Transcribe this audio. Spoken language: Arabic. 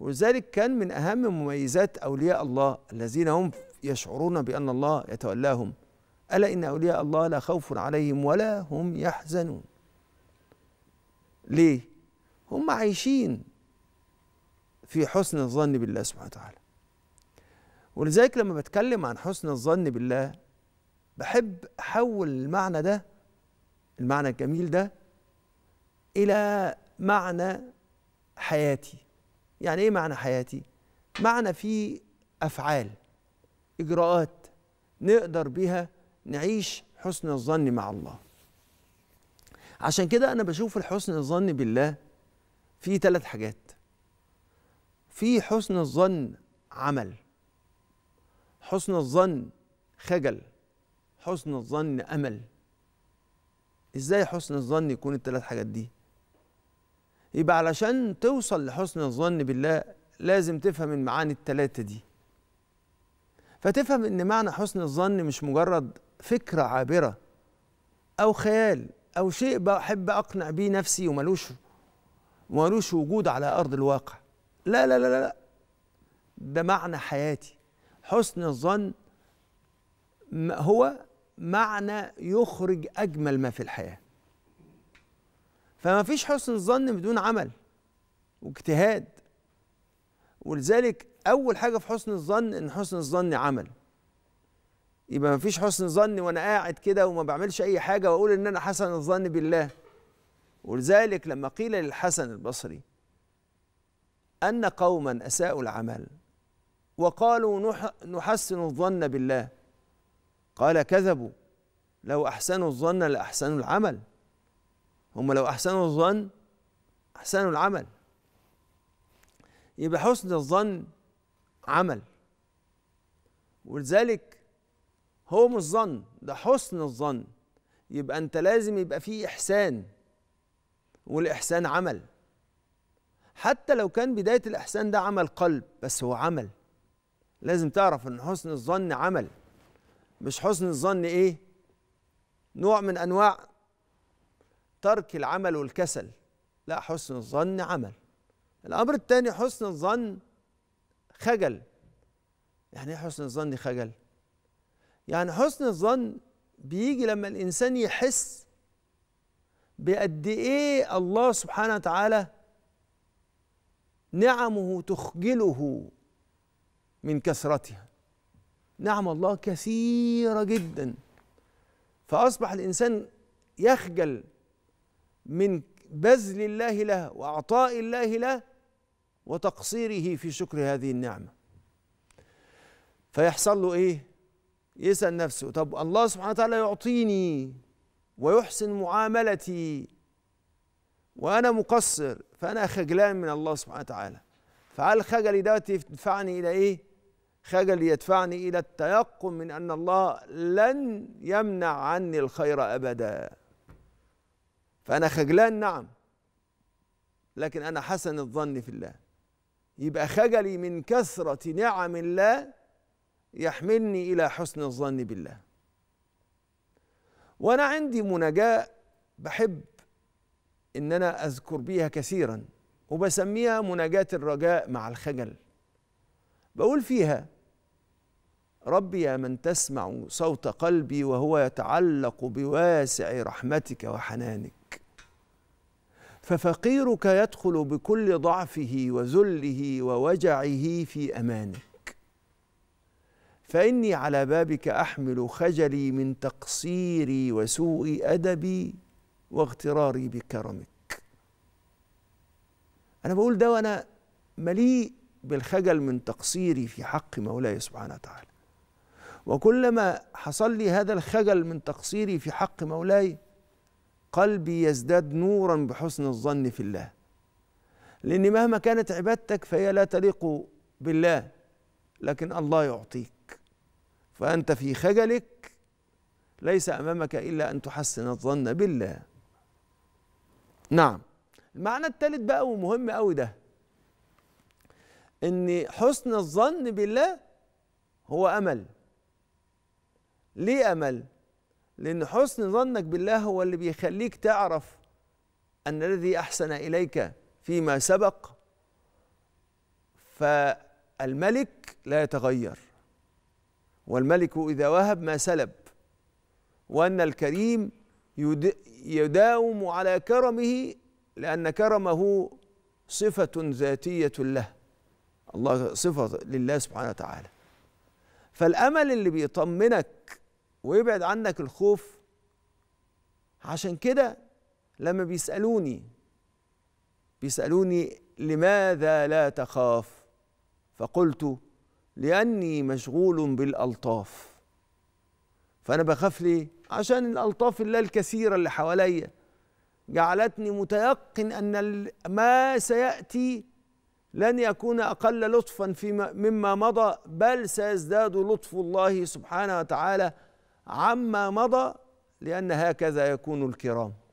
ولذلك كان من أهم مميزات أولياء الله الذين هم يشعرون بأن الله يتولاهم ألا إن أولياء الله لا خوف عليهم ولا هم يحزنون ليه؟ هم عايشين في حسن الظن بالله سبحانه وتعالى ولذلك لما بتكلم عن حسن الظن بالله بحب أحول المعنى ده المعنى الجميل ده إلى معنى حياتي يعني ايه معنى حياتي معنى في افعال اجراءات نقدر بها نعيش حسن الظن مع الله عشان كده انا بشوف الحسن الظن بالله في ثلاث حاجات في حسن الظن عمل حسن الظن خجل حسن الظن امل ازاي حسن الظن يكون الثلاث حاجات دي يبقى علشان توصل لحسن الظن بالله لازم تفهم المعاني التلاتة دي فتفهم ان معنى حسن الظن مش مجرد فكرة عابرة او خيال او شيء بحب اقنع بيه نفسي وملوش ملوش وجود على ارض الواقع لا لا لا لا ده معنى حياتي حسن الظن هو معنى يخرج اجمل ما في الحياه فما فيش حسن ظن بدون عمل واجتهاد ولذلك اول حاجه في حسن الظن ان حسن الظن عمل يبقى ما فيش حسن ظن وانا قاعد كده وما بعملش اي حاجه واقول ان انا حسن الظن بالله ولذلك لما قيل للحسن البصري ان قوما اساءوا العمل وقالوا نحسن الظن بالله قال كذبوا لو احسنوا الظن لاحسنوا العمل هم لو أحسنوا الظن أحسنوا العمل يبقى حسن الظن عمل ولذلك هو مش الظن ده حسن الظن يبقى أنت لازم يبقى فيه إحسان والإحسان عمل حتى لو كان بداية الإحسان ده عمل قلب بس هو عمل لازم تعرف إن حسن الظن عمل مش حسن الظن إيه نوع من أنواع ترك العمل والكسل لا حسن الظن عمل الأمر الثاني حسن الظن خجل يعني ايه حسن الظن خجل يعني حسن الظن بيجي لما الإنسان يحس بقد إيه الله سبحانه وتعالى نعمه تخجله من كثرتها نعم الله كثيرة جدا فأصبح الإنسان يخجل من بذل الله له واعطاء الله له وتقصيره في شكر هذه النعمه فيحصل له ايه يسال نفسه طب الله سبحانه وتعالى يعطيني ويحسن معاملتي وانا مقصر فانا خجلان من الله سبحانه وتعالى فهل خجلي دوت يدفعني الى ايه خجلي يدفعني الى التيقن من ان الله لن يمنع عني الخير ابدا فأنا خجلان نعم لكن أنا حسن الظن في الله يبقى خجلي من كثرة نعم الله يحملني إلى حسن الظن بالله وأنا عندي مناجاة بحب إن أنا أذكر بيها كثيرا وبسميها مناجاة الرجاء مع الخجل بقول فيها ربي يا من تسمع صوت قلبي وهو يتعلق بواسع رحمتك وحنانك ففقيرك يدخل بكل ضعفه وذله ووجعه في امانك فاني على بابك احمل خجلي من تقصيري وسوء ادبي واغتراري بكرمك انا بقول ده وانا مليء بالخجل من تقصيري في حق مولاي سبحانه وتعالى وكلما حصل لي هذا الخجل من تقصيري في حق مولاي قلبي يزداد نورا بحسن الظن في الله لان مهما كانت عبادتك فهي لا تليق بالله لكن الله يعطيك فانت في خجلك ليس امامك الا ان تحسن الظن بالله نعم المعنى الثالث بقى ومهم قوي ده ان حسن الظن بالله هو امل ليه امل لان حسن ظنك بالله هو اللي بيخليك تعرف ان الذي احسن اليك فيما سبق فالملك لا يتغير والملك اذا وهب ما سلب وان الكريم يداوم على كرمه لان كرمه صفه ذاتيه له الله صفه لله سبحانه وتعالى فالامل اللي بيطمنك ويبعد عنك الخوف عشان كده لما بيسألوني بيسألوني لماذا لا تخاف فقلت لأني مشغول بالألطاف فأنا بخاف ليه؟ عشان الألطاف الله الكثيرة اللي حواليا جعلتني متيقن أن ما سيأتي لن يكون أقل لطفا فيما مما مضى بل سيزداد لطف الله سبحانه وتعالى عما مضى لأن هكذا يكون الكرام